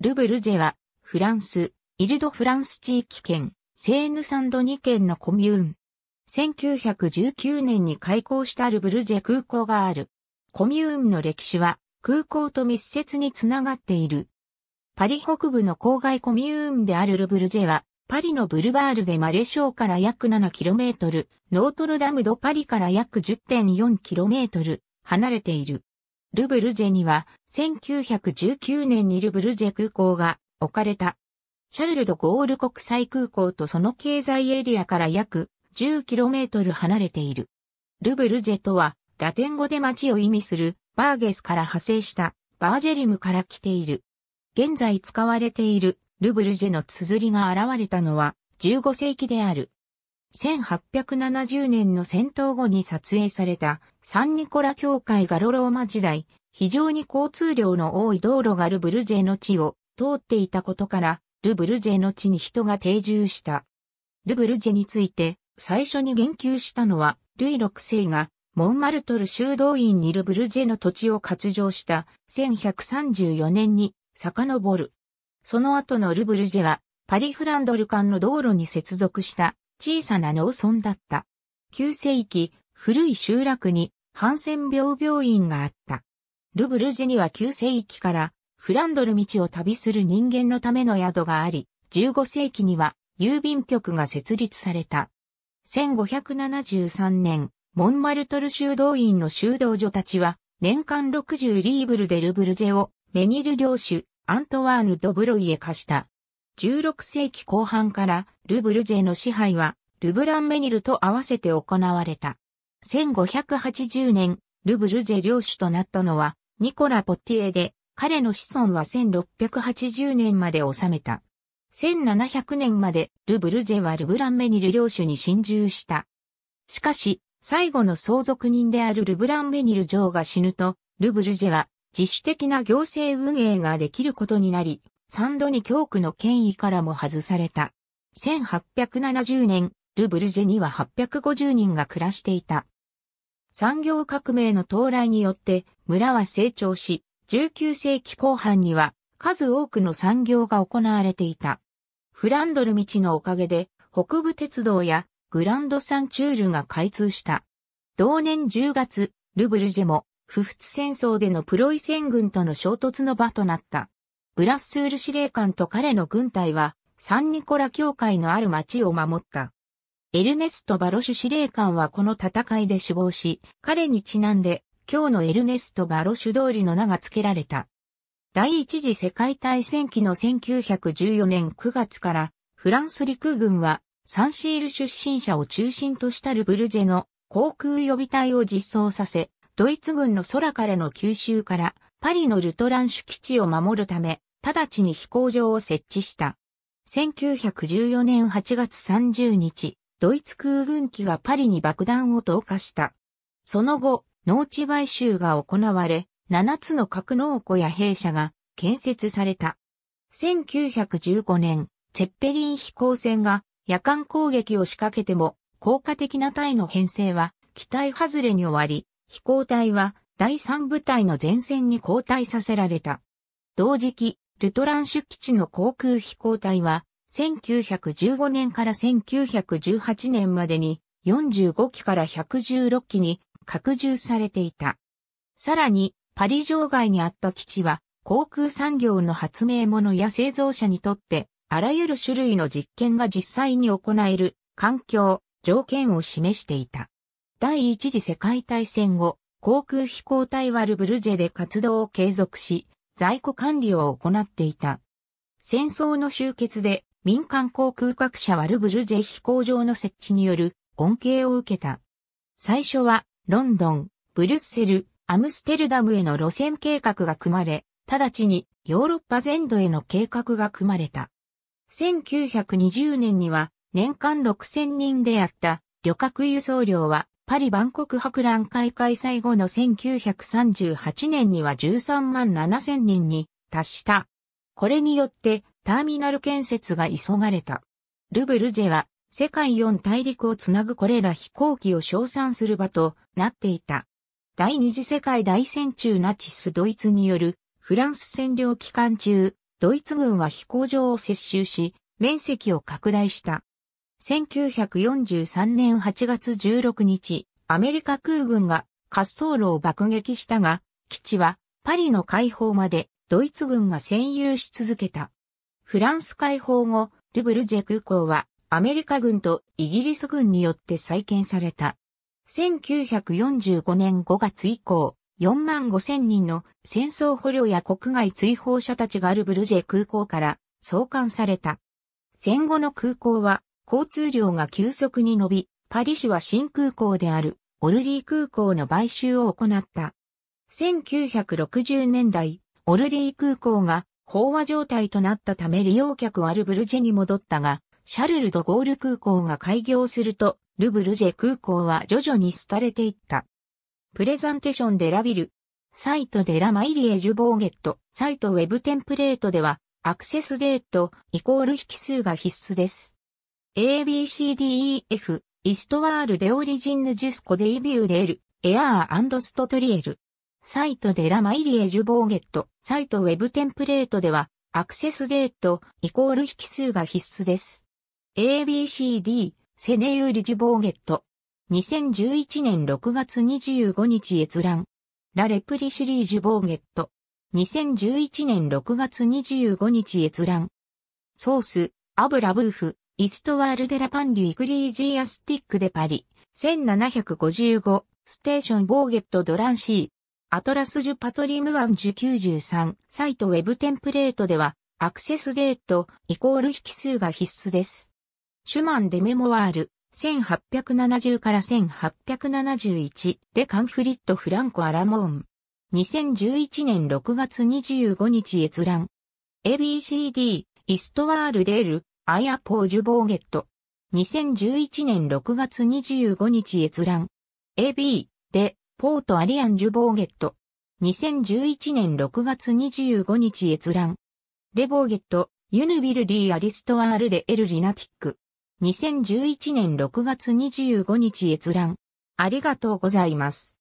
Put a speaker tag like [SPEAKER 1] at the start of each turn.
[SPEAKER 1] ルブルジェは、フランス、イルド・フランス地域圏、セーヌ・サンド2県のコミューン。1919年に開港したルブルジェ空港がある。コミューンの歴史は空港と密接につながっている。パリ北部の郊外コミューンであるルブルジェは、パリのブルバールでマレショーから約 7km、ノートルダムドパリから約 10.4km 離れている。ルブルジェには、1919年にルブルジェ空港が置かれた。シャルルド・ゴール国際空港とその経済エリアから約 10km 離れている。ルブルジェとは、ラテン語で街を意味するバーゲスから派生したバージェリムから来ている。現在使われているルブルジェの綴りが現れたのは15世紀である。1870年の戦闘後に撮影されたサンニコラ教会ガロローマ時代、非常に交通量の多い道路がルブルジェの地を通っていたことから、ルブルジェの地に人が定住した。ルブルジェについて最初に言及したのは、ルイ6世がモンマルトル修道院にルブルジェの土地を割譲した1134年に遡る。その後のルブルジェはパリフランドル間の道路に接続した小さな農村だった。旧世紀、古い集落にハンセン病病院があった。ルブルジには旧世紀からフランドル道を旅する人間のための宿があり、15世紀には郵便局が設立された。1573年、モンマルトル修道院の修道女たちは、年間60リーブルでルブルジェをメニル領主、アントワーヌ・ドブロイへ貸した。16世紀後半からルブルジェの支配はルブランメニルと合わせて行われた。1580年、ルブルジェ領主となったのはニコラ・ポッティエで、彼の子孫は1680年まで治めた。1700年までルブルジェはルブランメニル領主に侵入した。しかし、最後の相続人であるルブランメニル城が死ぬと、ルブルジェは自主的な行政運営ができることになり、三度に教区の権威からも外された。1870年、ルブルジェには850人が暮らしていた。産業革命の到来によって村は成長し、19世紀後半には数多くの産業が行われていた。フランドル道のおかげで北部鉄道やグランドサンチュールが開通した。同年10月、ルブルジェも、不仏戦争でのプロイセン軍との衝突の場となった。ブラッスール司令官と彼の軍隊は、サンニコラ教会のある町を守った。エルネスト・バロシュ司令官はこの戦いで死亡し、彼にちなんで、今日のエルネスト・バロシュ通りの名が付けられた。第一次世界大戦期の1914年9月から、フランス陸軍は、サンシール出身者を中心としたルブルジェの航空予備隊を実装させ、ドイツ軍の空からの吸収から、パリのルトランシュ基地を守るため、直ちに飛行場を設置した。1914年8月30日、ドイツ空軍機がパリに爆弾を投下した。その後、農地買収が行われ、7つの格納庫や兵舎が建設された。1915年、ツェッペリン飛行船が夜間攻撃を仕掛けても、効果的な隊の編成は機体外れに終わり、飛行隊は第3部隊の前線に交代させられた。同時期、ルトランシュ基地の航空飛行隊は、1915年から1918年までに45機から116機に拡充されていた。さらに、パリ城外にあった基地は、航空産業の発明者や製造者にとって、あらゆる種類の実験が実際に行える環境、条件を示していた。第一次世界大戦後、航空飛行隊はルブルジェで活動を継続し、在庫管理を行っていた。戦争の終結で民間航空各社はルブルジェ飛行場の設置による恩恵を受けた。最初はロンドン、ブリュッセル、アムステルダムへの路線計画が組まれ、直ちにヨーロッパ全土への計画が組まれた。1920年には年間6000人であった旅客輸送量はパリ万国博覧会開催後の1938年には13万7千人に達した。これによってターミナル建設が急がれた。ルブルジェは世界4大陸をつなぐこれら飛行機を称賛する場となっていた。第二次世界大戦中ナチスドイツによるフランス占領期間中、ドイツ軍は飛行場を接収し、面積を拡大した。1943年8月16日、アメリカ空軍が滑走路を爆撃したが、基地はパリの解放までドイツ軍が占有し続けた。フランス解放後、ルブルジェ空港はアメリカ軍とイギリス軍によって再建された。1945年5月以降、4万5千人の戦争捕虜や国外追放者たちがルブルジェ空港から送還された。戦後の空港は交通量が急速に伸び、パリ市は新空港であるオルリー空港の買収を行った。1960年代、オルリー空港が飽和状態となったため利用客はルブルジェに戻ったが、シャルル・ド・ゴール空港が開業すると、ルブルジェ空港は徐々に廃れていった。プレザンテションでラビル、サイトでラマイリエ・ジュボーゲット、サイトウェブテンプレートでは、アクセスデートイコール引数が必須です。ABCDEF、イストワールデオリジンヌジュスコデイビューレール、エアーストトリエル。サイトでラマイリエジュボーゲット、サイトウェブテンプレートでは、アクセスデート、イコール引数が必須です。ABCD、セネユリジュボーゲット。2011年6月25日閲覧。ラレプリシリージュボーゲット。2011年6月25日閲覧。ソース、アブラブーフ、イストワールデラパンリュイクリージーアスティックデ・パリ、1755、ステーションボーゲットドランシー、アトラスジュパトリムワンジュ93、サイトウェブテンプレートでは、アクセスデート、イコール引数が必須です。シュマンデ・メモワール、1870から1871デ・カンフリット・フランコ・アラモーン。2011年6月25日閲覧。ABCD、イストワールデール、アイアポージュボーゲット。2011年6月25日閲覧。AB、レ、ポートアリアンジュボーゲット。2011年6月25日閲覧。レボーゲット、ユヌビルデーアリストアールデ・エルリナティック。2011年6月25日閲覧。ありがとうございます。